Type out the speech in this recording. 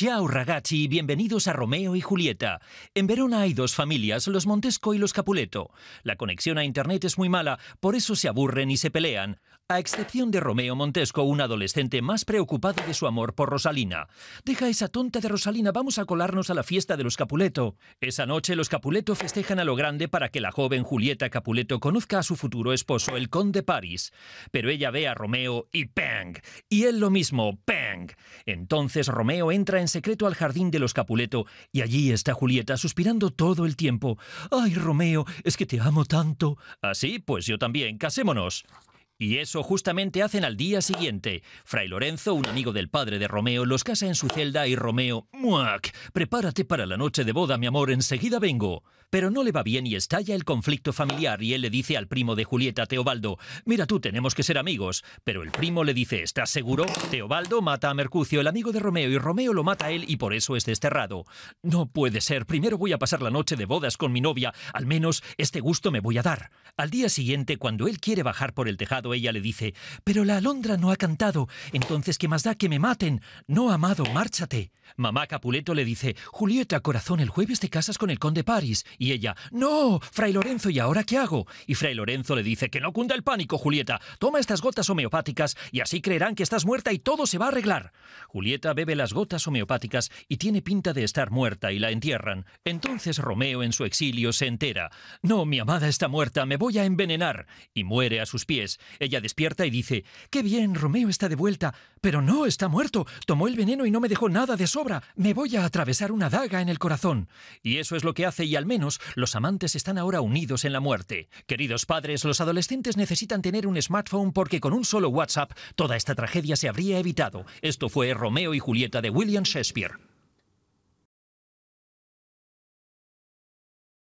Ciao ragazzi, bienvenidos a Romeo y Julieta. En Verona hay dos familias, los Montesco y los Capuleto. La conexión a internet es muy mala, por eso se aburren y se pelean. A excepción de Romeo Montesco, un adolescente más preocupado de su amor por Rosalina. Deja esa tonta de Rosalina, vamos a colarnos a la fiesta de los Capuleto. Esa noche los Capuleto festejan a lo grande para que la joven Julieta Capuleto conozca a su futuro esposo, el conde París. Pero ella ve a Romeo y ¡pang! Y él lo mismo, ¡pang! Entonces Romeo entra en secreto al jardín de los Capuleto y allí está Julieta suspirando todo el tiempo. ¡Ay, Romeo, es que te amo tanto! Así, ah, pues yo también, casémonos. Y eso justamente hacen al día siguiente. Fray Lorenzo, un amigo del padre de Romeo, los casa en su celda y Romeo, ¡muac! Prepárate para la noche de boda, mi amor, enseguida vengo. Pero no le va bien y estalla el conflicto familiar y él le dice al primo de Julieta, Teobaldo, mira tú, tenemos que ser amigos. Pero el primo le dice, ¿estás seguro? Teobaldo mata a Mercucio, el amigo de Romeo, y Romeo lo mata a él y por eso es desterrado. No puede ser, primero voy a pasar la noche de bodas con mi novia, al menos este gusto me voy a dar. Al día siguiente, cuando él quiere bajar por el tejado, ella le dice, Pero la alondra no ha cantado, entonces qué más da que me maten. No, amado, márchate. Mamá Capuleto le dice, Julieta, corazón, el jueves te casas con el conde París. Y ella, No, Fray Lorenzo, ¿y ahora qué hago? Y Fray Lorenzo le dice, Que no cunda el pánico, Julieta. Toma estas gotas homeopáticas y así creerán que estás muerta y todo se va a arreglar. Julieta bebe las gotas homeopáticas y tiene pinta de estar muerta y la entierran. Entonces Romeo en su exilio se entera. No, mi amada está muerta, me voy a envenenar. Y muere a sus pies. Ella despierta y dice, ¡Qué bien, Romeo está de vuelta! Pero no, está muerto. Tomó el veneno y no me dejó nada de sobra. Me voy a atravesar una daga en el corazón. Y eso es lo que hace y al menos los amantes están ahora unidos en la muerte. Queridos padres, los adolescentes necesitan tener un smartphone porque con un solo WhatsApp toda esta tragedia se habría evitado. Esto fue Romeo y Julieta de William Shakespeare.